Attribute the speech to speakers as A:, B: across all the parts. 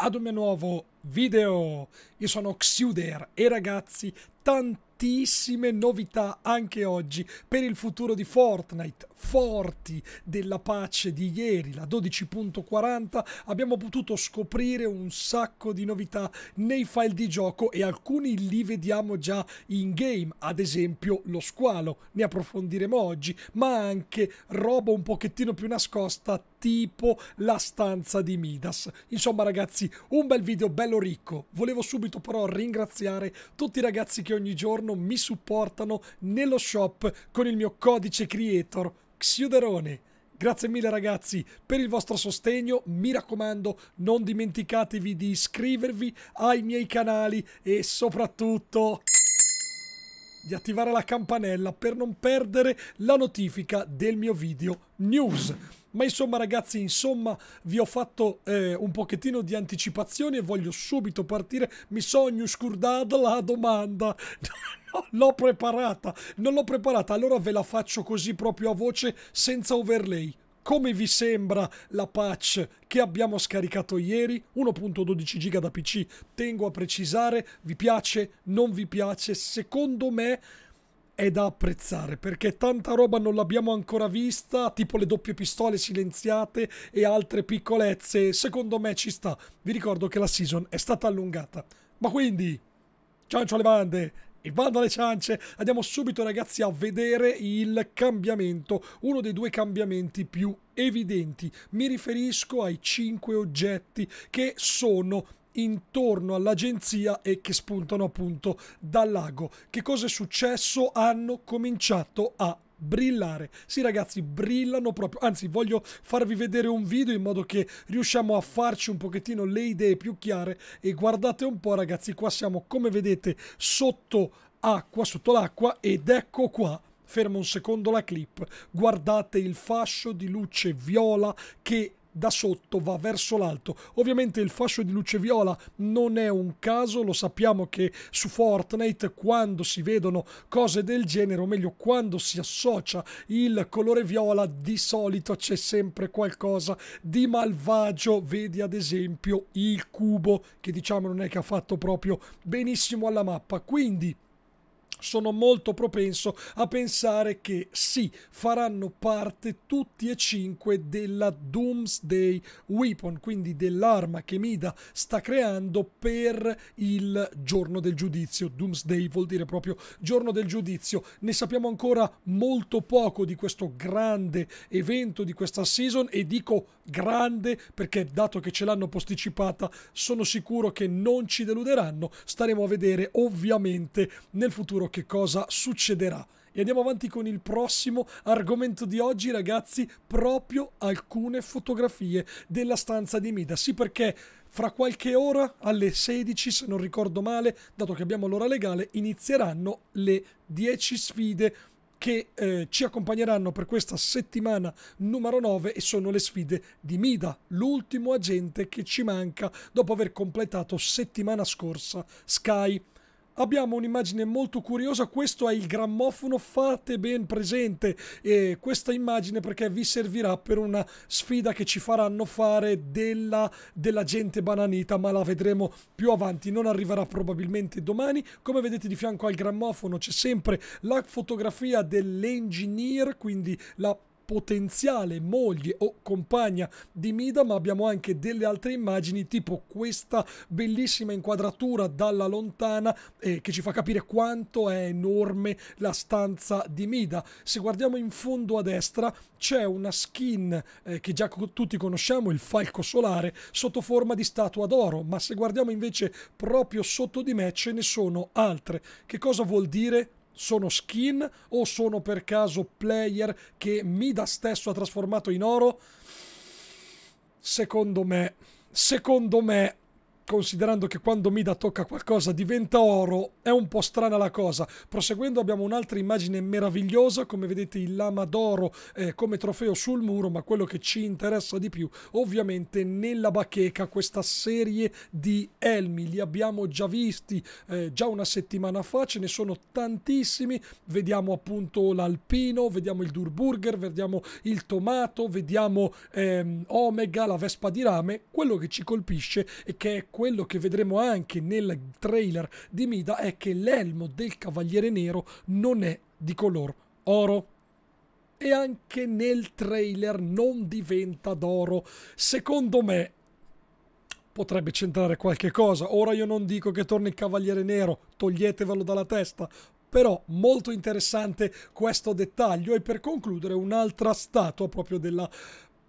A: ad un mio nuovo video. Io sono Xuder e ragazzi, tantissime novità anche oggi per il futuro di Fortnite. Forti della pace di ieri, la 12.40, abbiamo potuto scoprire un sacco di novità nei file di gioco e alcuni li vediamo già in game, ad esempio lo squalo, ne approfondiremo oggi, ma anche roba un pochettino più nascosta tipo la stanza di Midas. Insomma ragazzi, un bel video bello ricco. Volevo subito però ringraziare tutti i ragazzi che ogni giorno mi supportano nello shop con il mio codice creator Xiuderone. Grazie mille ragazzi per il vostro sostegno, mi raccomando non dimenticatevi di iscrivervi ai miei canali e soprattutto di attivare la campanella per non perdere la notifica del mio video news. Ma insomma ragazzi, insomma, vi ho fatto eh, un pochettino di anticipazioni e voglio subito partire. Mi sogno scurdata la domanda. l'ho preparata, non l'ho preparata, allora ve la faccio così proprio a voce senza overlay. Come vi sembra la patch che abbiamo scaricato ieri? 1.12 giga da PC, tengo a precisare, vi piace, non vi piace? Secondo me è da apprezzare perché tanta roba non l'abbiamo ancora vista, tipo le doppie pistole silenziate e altre piccolezze. Secondo me ci sta. Vi ricordo che la season è stata allungata. Ma quindi, ciancio alle bande! E bando alle ciance, andiamo subito ragazzi a vedere il cambiamento, uno dei due cambiamenti più evidenti. Mi riferisco ai 5 oggetti che sono intorno all'agenzia e che spuntano appunto dal lago. Che cosa è successo? Hanno cominciato a brillare. Sì ragazzi, brillano proprio. Anzi, voglio farvi vedere un video in modo che riusciamo a farci un pochettino le idee più chiare e guardate un po' ragazzi, qua siamo come vedete sotto acqua, sotto l'acqua ed ecco qua Fermo un secondo la clip, guardate il fascio di luce viola che da sotto va verso l'alto. Ovviamente il fascio di luce viola non è un caso, lo sappiamo che su Fortnite quando si vedono cose del genere, o meglio quando si associa il colore viola, di solito c'è sempre qualcosa di malvagio. Vedi ad esempio il cubo che diciamo non è che ha fatto proprio benissimo alla mappa. Quindi sono molto propenso a pensare che sì, faranno parte tutti e cinque della Doomsday Weapon, quindi dell'arma che Mida sta creando per il giorno del giudizio. Doomsday vuol dire proprio giorno del giudizio. Ne sappiamo ancora molto poco di questo grande evento di questa season e dico grande perché dato che ce l'hanno posticipata sono sicuro che non ci deluderanno. Staremo a vedere ovviamente nel futuro che cosa succederà. E andiamo avanti con il prossimo argomento di oggi, ragazzi, proprio alcune fotografie della stanza di Mida. Sì, perché fra qualche ora, alle 16, se non ricordo male, dato che abbiamo l'ora legale, inizieranno le 10 sfide che eh, ci accompagneranno per questa settimana numero 9 e sono le sfide di Mida, l'ultimo agente che ci manca dopo aver completato settimana scorsa Sky abbiamo un'immagine molto curiosa, questo è il grammofono, fate ben presente eh, questa immagine perché vi servirà per una sfida che ci faranno fare della, della gente bananita, ma la vedremo più avanti, non arriverà probabilmente domani, come vedete di fianco al grammofono c'è sempre la fotografia dell'engineer, quindi la potenziale moglie o compagna di Mida, ma abbiamo anche delle altre immagini tipo questa bellissima inquadratura dalla lontana eh, che ci fa capire quanto è enorme la stanza di Mida. Se guardiamo in fondo a destra c'è una skin eh, che già tutti conosciamo, il falco solare, sotto forma di statua d'oro, ma se guardiamo invece proprio sotto di me ce ne sono altre. Che cosa vuol dire? sono skin o sono per caso player che Mida stesso ha trasformato in oro? Secondo me, secondo me considerando che quando Mida tocca qualcosa diventa oro, è un po' strana la cosa. Proseguendo abbiamo un'altra immagine meravigliosa, come vedete il lama d'oro eh, come trofeo sul muro, ma quello che ci interessa di più ovviamente nella bacheca questa serie di elmi, li abbiamo già visti eh, già una settimana fa, ce ne sono tantissimi, vediamo appunto l'alpino, vediamo il Durburger, vediamo il tomato, vediamo ehm, Omega, la vespa di rame, quello che ci colpisce è che è quello che vedremo anche nel trailer di Mida è che l'elmo del Cavaliere Nero non è di color oro e anche nel trailer non diventa d'oro. Secondo me potrebbe centrare qualche cosa. Ora io non dico che torni il Cavaliere Nero, toglietevelo dalla testa. Però molto interessante questo dettaglio e per concludere un'altra statua proprio della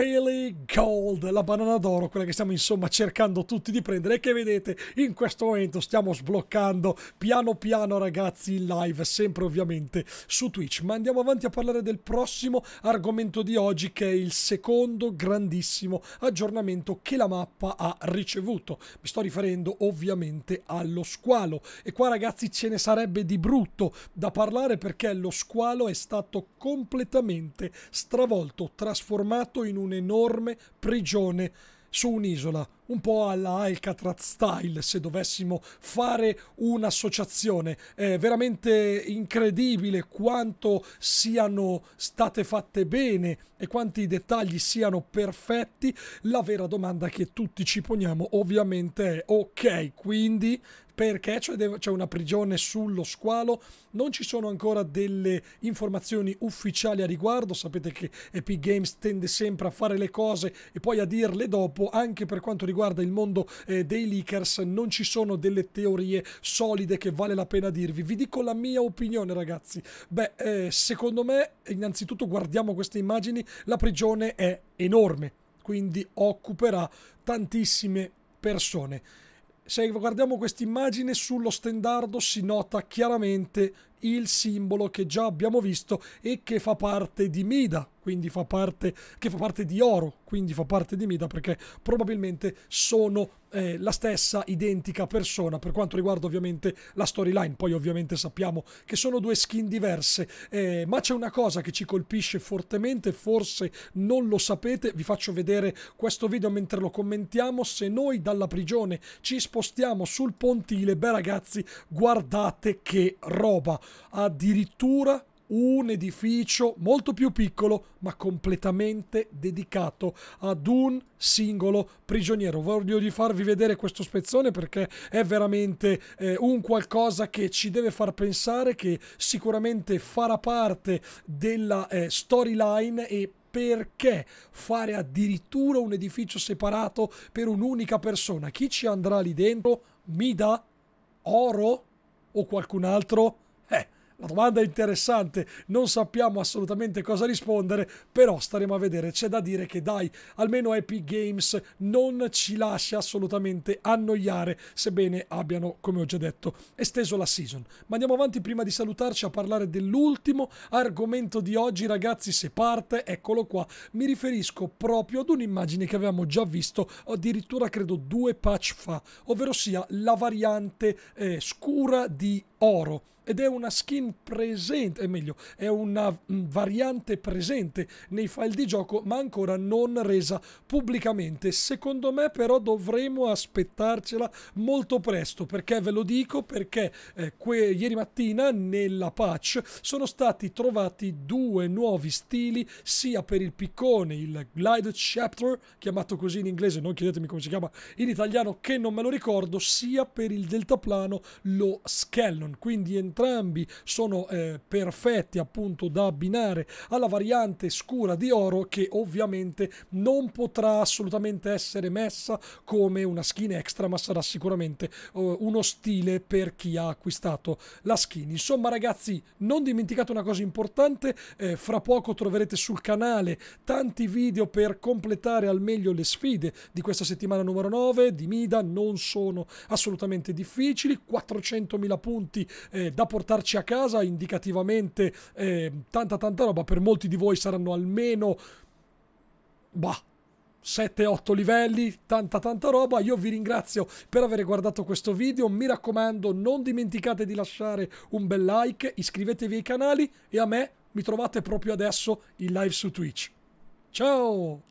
A: Pele Gold, la banana d'oro, quella che stiamo insomma cercando tutti di prendere e che vedete in questo momento stiamo sbloccando piano piano ragazzi in live, sempre ovviamente su Twitch. Ma andiamo avanti a parlare del prossimo argomento di oggi che è il secondo grandissimo aggiornamento che la mappa ha ricevuto. Mi sto riferendo ovviamente allo squalo e qua ragazzi ce ne sarebbe di brutto da parlare perché lo squalo è stato completamente stravolto, trasformato in un un'enorme prigione su un'isola, un po' alla Alcatraz style, se dovessimo fare un'associazione. È veramente incredibile quanto siano state fatte bene e quanti dettagli siano perfetti. La vera domanda che tutti ci poniamo ovviamente è ok, quindi perché cioè, c'è una prigione sullo squalo, non ci sono ancora delle informazioni ufficiali a riguardo, sapete che Epic Games tende sempre a fare le cose e poi a dirle dopo, anche per quanto riguarda il mondo eh, dei leakers non ci sono delle teorie solide che vale la pena dirvi, vi dico la mia opinione ragazzi, beh eh, secondo me innanzitutto guardiamo queste immagini, la prigione è enorme, quindi occuperà tantissime persone se guardiamo questa immagine sullo stendardo si nota chiaramente il simbolo che già abbiamo visto e che fa parte di Mida, quindi fa parte, che fa parte di Oro, quindi fa parte di Mida perché probabilmente sono eh, la stessa identica persona per quanto riguarda ovviamente la storyline. Poi ovviamente sappiamo che sono due skin diverse, eh, ma c'è una cosa che ci colpisce fortemente, forse non lo sapete, vi faccio vedere questo video mentre lo commentiamo. Se noi dalla prigione ci spostiamo sul pontile, beh ragazzi, guardate che roba! Addirittura un edificio molto più piccolo ma completamente dedicato ad un singolo prigioniero. Voglio di farvi vedere questo spezzone perché è veramente eh, un qualcosa che ci deve far pensare che sicuramente farà parte della eh, storyline e perché fare addirittura un edificio separato per un'unica persona? Chi ci andrà lì dentro? Mi dà oro o qualcun altro? La domanda è interessante, non sappiamo assolutamente cosa rispondere, però staremo a vedere. C'è da dire che dai, almeno Epic Games non ci lascia assolutamente annoiare, sebbene abbiano, come ho già detto, esteso la season. Ma andiamo avanti prima di salutarci a parlare dell'ultimo argomento di oggi, ragazzi, se parte, eccolo qua. Mi riferisco proprio ad un'immagine che avevamo già visto addirittura credo due patch fa, ovvero sia la variante eh, scura di oro ed è una skin presente, è meglio, è una mm, variante presente nei file di gioco ma ancora non resa pubblicamente. Secondo me però dovremo aspettarcela molto presto perché ve lo dico perché eh, que- ieri mattina nella patch sono stati trovati due nuovi stili sia per il piccone, il Glide Chapter, chiamato così in inglese, non chiedetemi come si chiama in italiano che non me lo ricordo, sia per il deltaplano lo Skellon, quindi entrambi entrambi sono eh, perfetti appunto da abbinare alla variante scura di oro che ovviamente non potrà assolutamente essere messa come una skin extra ma sarà sicuramente eh, uno stile per chi ha acquistato la skin. Insomma ragazzi non dimenticate una cosa importante, eh, fra poco troverete sul canale tanti video per completare al meglio le sfide di questa settimana numero 9 di Mida, non sono assolutamente difficili, 400.000 punti eh, da portarci a casa indicativamente eh, tanta tanta roba. Per molti di voi saranno almeno... Bah, 7-8 livelli, tanta tanta roba. Io vi ringrazio per aver guardato questo video. Mi raccomando, non dimenticate di lasciare un bel like, iscrivetevi ai canali e a me mi trovate proprio adesso in live su Twitch. Ciao!